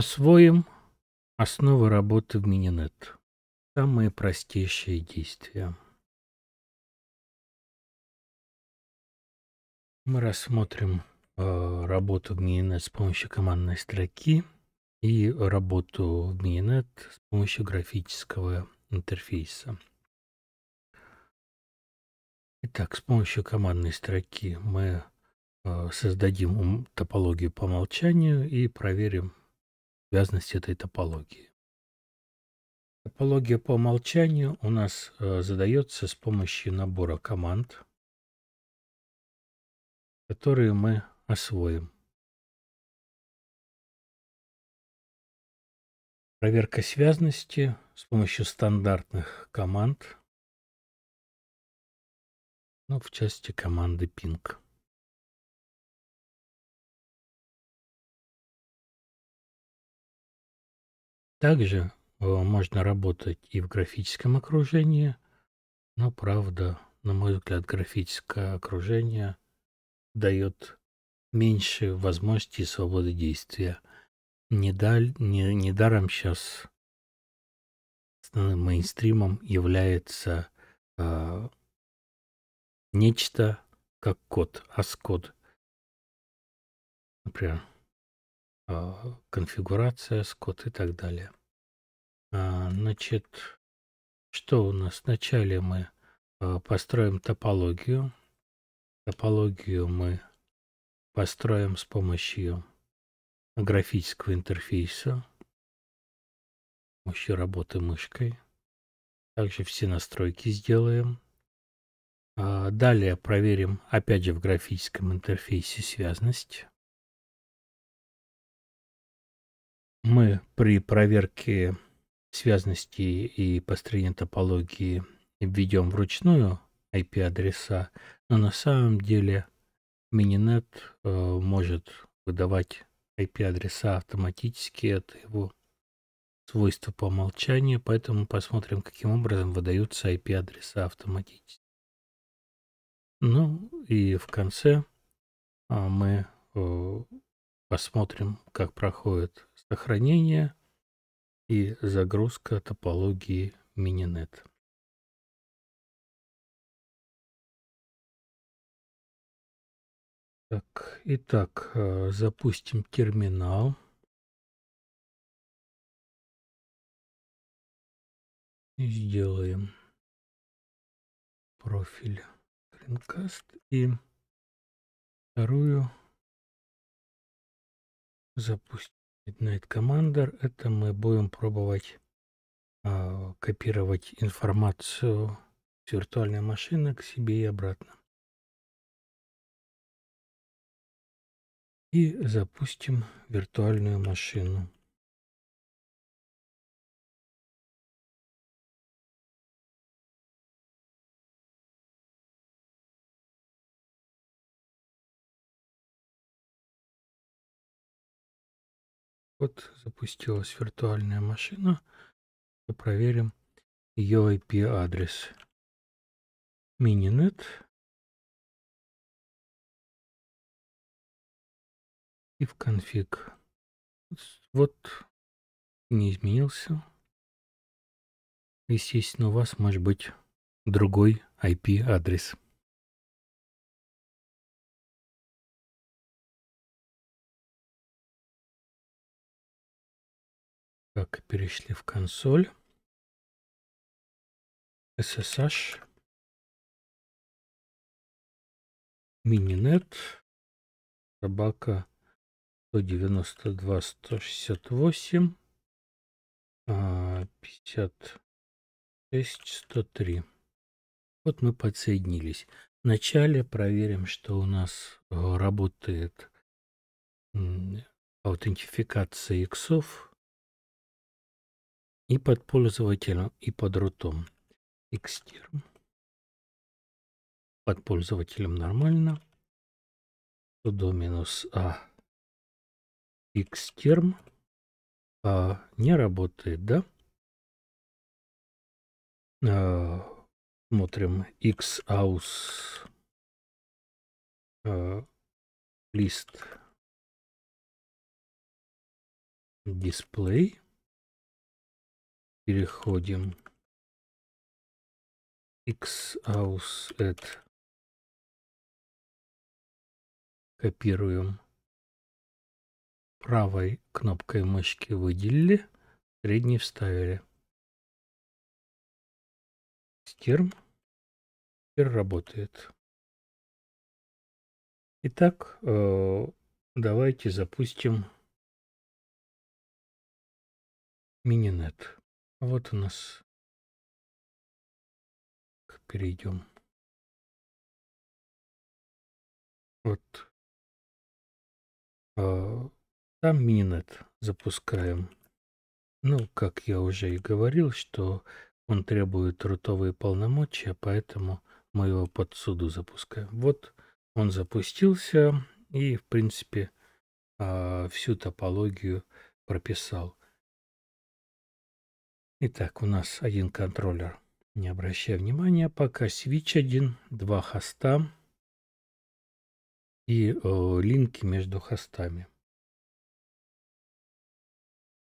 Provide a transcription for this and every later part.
Освоим основы работы в Мининет. Самые простейшие действия. Мы рассмотрим э, работу в Мининет с помощью командной строки и работу в Мининет с помощью графического интерфейса. Итак, с помощью командной строки мы э, создадим топологию по умолчанию и проверим связность этой топологии. Топология по умолчанию у нас э, задается с помощью набора команд, которые мы освоим. Проверка связности с помощью стандартных команд, ну, в части команды ping. Также э, можно работать и в графическом окружении, но правда, на мой взгляд, графическое окружение дает меньше возможностей и свободы действия. не, недаром сейчас основным э, мейнстримом является э, нечто как код, аскод. Например, а, конфигурация, скот и так далее. А, значит, что у нас? Вначале мы а, построим топологию. Топологию мы построим с помощью графического интерфейса, с помощью работы мышкой. Также все настройки сделаем. Далее проверим, опять же, в графическом интерфейсе связность. мы при проверке связности и построения топологии введем вручную IP-адреса, но на самом деле Мининет э, может выдавать IP-адреса автоматически, это его свойство по умолчанию, поэтому посмотрим, каким образом выдаются IP-адреса автоматически. Ну и в конце а, мы э, посмотрим, как проходит сохранение и загрузка топологии Mininet. Так, итак, э, запустим терминал. И сделаем профиль Screencast и вторую запустим. Midnight Commander это мы будем пробовать э, копировать информацию с виртуальной машины к себе и обратно. И запустим виртуальную машину. Вот запустилась виртуальная машина. Проверим ее IP-адрес. Мининет. И в конфиг. Вот не изменился. Естественно, у вас может быть другой IP-адрес. Так, перешли в консоль. SSH. Мининет. Собака 192 168 56 103. Вот мы подсоединились. Вначале проверим, что у нас э, работает аутентификация иксов и под пользователем, и под рутом. Xterm. Под пользователем нормально. Sudo минус А. Xterm. А, не работает, да? А, смотрим. Xaus. А, лист. Дисплей переходим. xaus add. Копируем. Правой кнопкой мышки выделили, средний вставили. Стерм. Теперь работает. Итак, э, давайте запустим Мининет. Вот у нас. Перейдем. Вот. А, там Минет запускаем. Ну, как я уже и говорил, что он требует рутовые полномочия, поэтому мы его под суду запускаем. Вот он запустился и, в принципе, а, всю топологию прописал. Итак, у нас один контроллер. Не обращая внимания, пока свич один, два хоста и э, линки между хостами.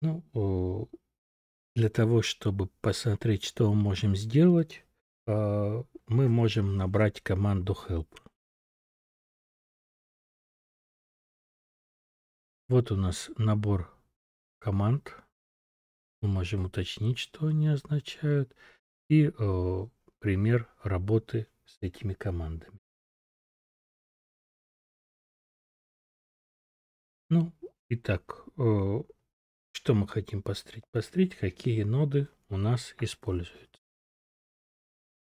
Ну, э, для того, чтобы посмотреть, что мы можем сделать, э, мы можем набрать команду help. Вот у нас набор команд мы можем уточнить, что они означают, и э, пример работы с этими командами. Ну, итак, э, что мы хотим пострить? Пострить, какие ноды у нас используются.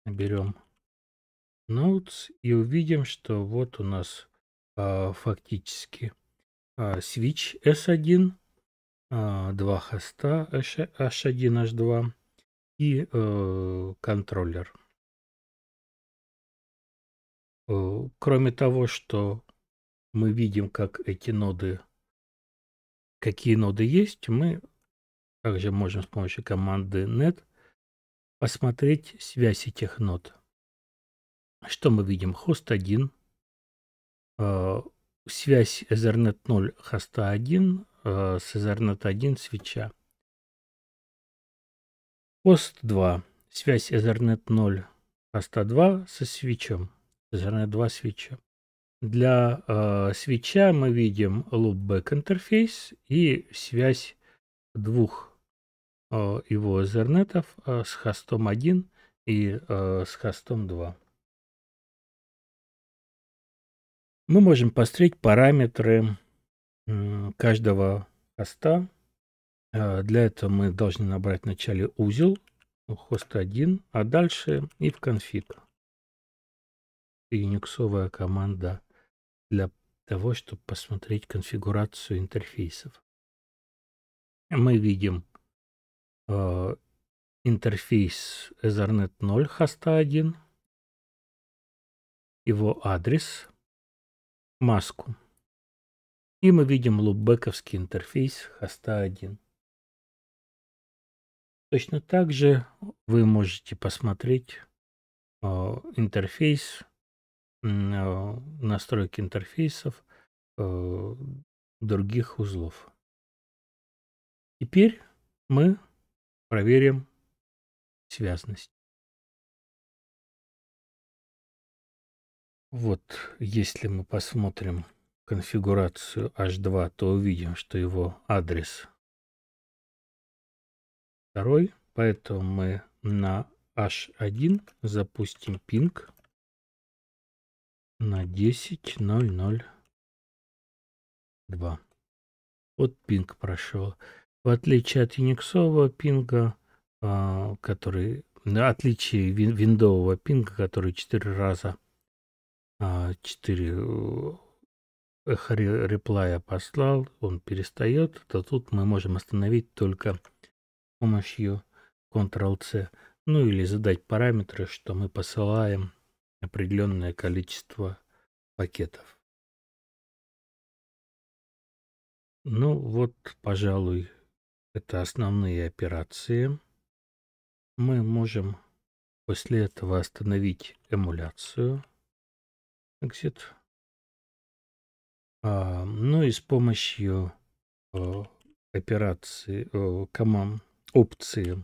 Наберем Nodes и увидим, что вот у нас э, фактически э, switch S1 а, два хоста H1, H2 и э, контроллер. Э, кроме того, что мы видим, как эти ноды, какие ноды есть, мы также можем с помощью команды net посмотреть связь этих нод. Что мы видим? Хост 1, э, связь Ethernet 0 хоста 1 э, с Ethernet-1 свеча. Пост 2. Связь Ethernet 0 хоста 2 со свечом. Ethernet 2 свеча. Для э, свеча мы видим loopback интерфейс и связь двух э, его Ethernet э, с хостом 1 и э, с хостом 2. Мы можем посмотреть параметры Э, каждого хоста. Э, для этого мы должны набрать вначале узел, хост 1, а дальше и в конфиг. Unixовая команда для того, чтобы посмотреть конфигурацию интерфейсов. Мы видим э, интерфейс Ethernet 0 хоста 1, его адрес, маску. И мы видим лупбековский интерфейс хоста 1. Точно так же вы можете посмотреть э, интерфейс, э, настройки интерфейсов э, других узлов. Теперь мы проверим связность. Вот, если мы посмотрим конфигурацию H2, то увидим, что его адрес второй, поэтому мы на H1 запустим пинг на 10.002. Вот пинг прошел. В отличие от unixового пинга, а, который на отличие виндового пинга, который 4 раза 4 а, реплая послал, он перестает, то тут мы можем остановить только с помощью Ctrl-C, ну или задать параметры, что мы посылаем определенное количество пакетов. Ну вот, пожалуй, это основные операции. Мы можем после этого остановить эмуляцию. Exit. А, ну и с помощью операции команд опции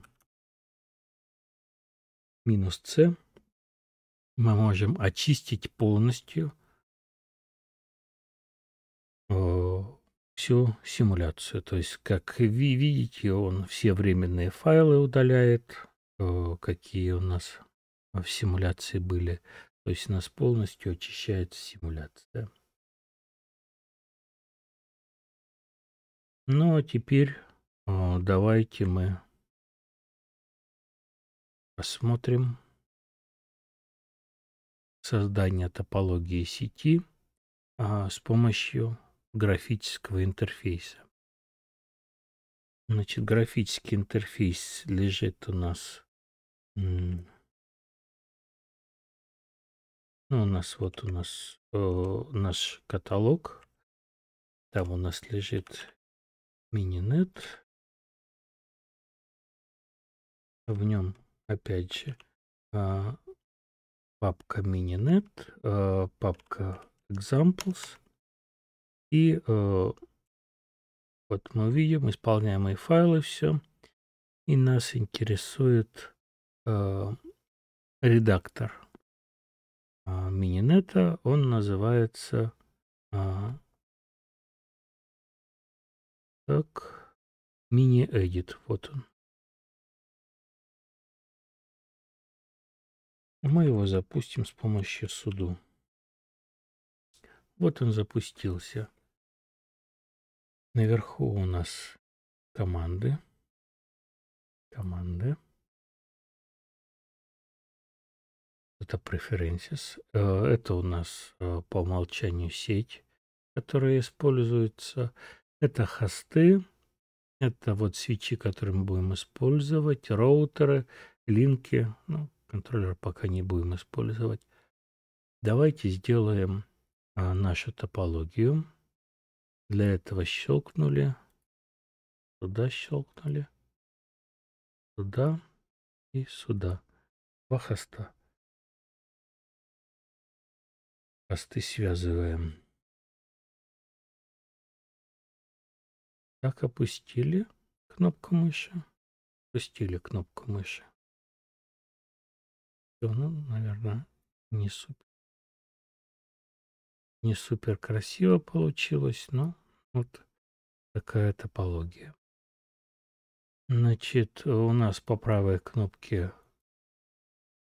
минус C мы можем очистить полностью всю симуляцию. То есть, как вы видите, он все временные файлы удаляет, какие у нас в симуляции были. То есть у нас полностью очищается симуляция. Ну а теперь а, давайте мы посмотрим создание топологии сети а, с помощью графического интерфейса. Значит, графический интерфейс лежит у нас... Ну, у нас вот у нас э, наш каталог. Там у нас лежит мининет. В нем опять же а, папка мининет, а, папка examples. И а, вот мы видим исполняемые файлы, все. И нас интересует редактор мининета. Он называется так, мини-эдит, вот он. Мы его запустим с помощью суду. Вот он запустился. Наверху у нас команды. Команды. Это preferences. Э, это у нас э, по умолчанию сеть, которая используется. Это хосты, это вот свечи, которые мы будем использовать, роутеры, линки. Ну, контроллер пока не будем использовать. Давайте сделаем а, нашу топологию. Для этого щелкнули, туда щелкнули, туда и сюда. Два хоста. Хосты связываем. Так, опустили кнопку мыши. Опустили кнопку мыши. Все, ну, наверное, не супер. Не супер красиво получилось, но вот такая топология. Значит, у нас по правой кнопке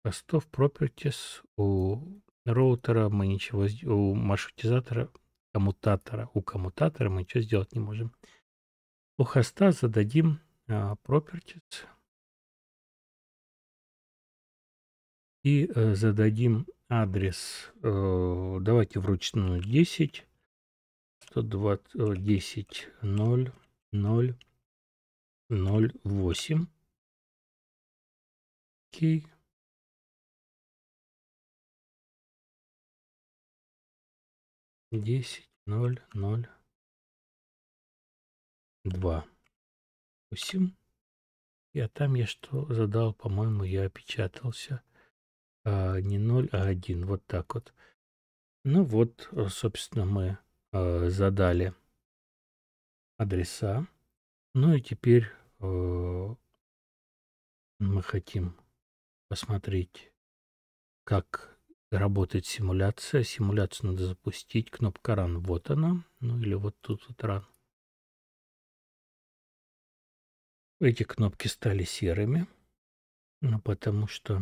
хостов Properties у роутера мы ничего, у маршрутизатора коммутатора. У коммутатора мы ничего сделать не можем у хоста зададим а, properties и а, зададим адрес. А, давайте вручную 10 120 10 0 0 0 8. Окей. Десять, ноль, ноль. 2. 8. Я там я что задал, по-моему, я опечатался. А, не 0, а 1. Вот так вот. Ну вот, собственно, мы э, задали адреса. Ну и теперь э, мы хотим посмотреть, как работает симуляция. Симуляцию надо запустить. Кнопка Run, вот она. Ну или вот тут вот Run. эти кнопки стали серыми, но ну, потому что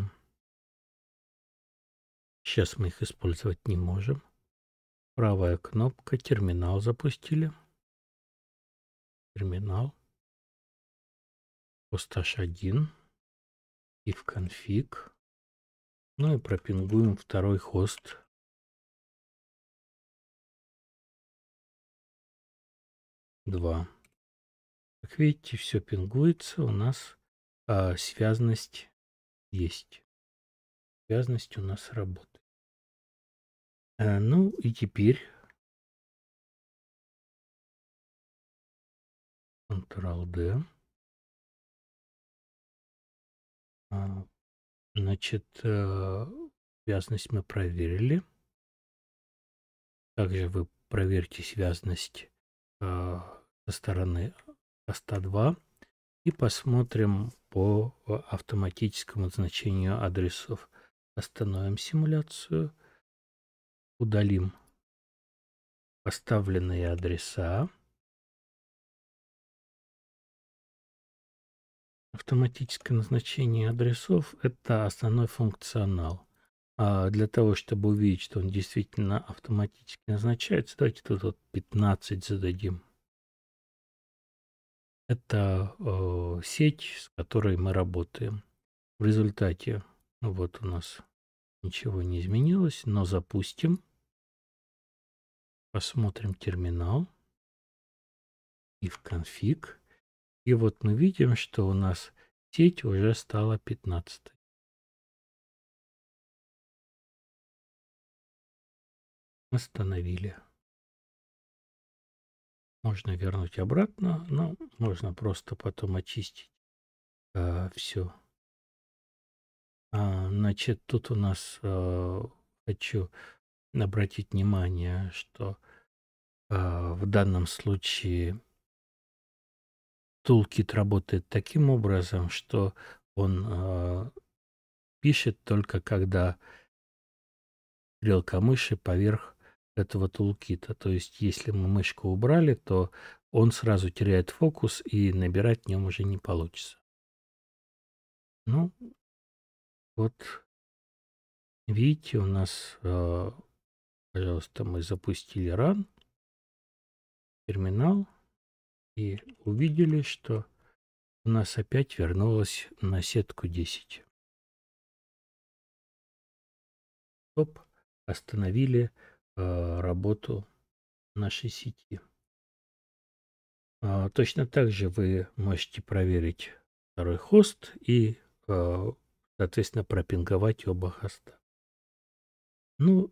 сейчас мы их использовать не можем. Правая кнопка, терминал запустили. Терминал. Пустаж 1. И в конфиг. Ну и пропингуем второй хост. Два. Как видите, все пингуется, у нас а, связность есть. Связность у нас работает. А, ну и теперь Ctrl-D. А, значит, а, связность мы проверили. Также вы проверьте связность а, со стороны поста 2 и посмотрим по э, автоматическому значению адресов. Остановим симуляцию, удалим поставленные адреса. Автоматическое назначение адресов – это основной функционал. А для того, чтобы увидеть, что он действительно автоматически назначается, давайте тут вот 15 зададим. Это э, сеть, с которой мы работаем. В результате, ну вот у нас ничего не изменилось, но запустим. Посмотрим терминал и в конфиг. И вот мы видим, что у нас сеть уже стала 15. Остановили. Можно вернуть обратно, но можно просто потом очистить э, все. А, значит, тут у нас э, хочу обратить внимание, что э, в данном случае Toolkit работает таким образом, что он э, пишет только когда стрелка мыши поверх этого тулкита. То есть, если мы мышку убрали, то он сразу теряет фокус, и набирать в нем уже не получится. Ну, вот видите, у нас, э, пожалуйста, мы запустили ран, терминал, и увидели, что у нас опять вернулось на сетку 10. Стоп, остановили Э, работу нашей сети. А, точно так же вы можете проверить второй хост и, э, соответственно, пропинговать оба хоста. Ну,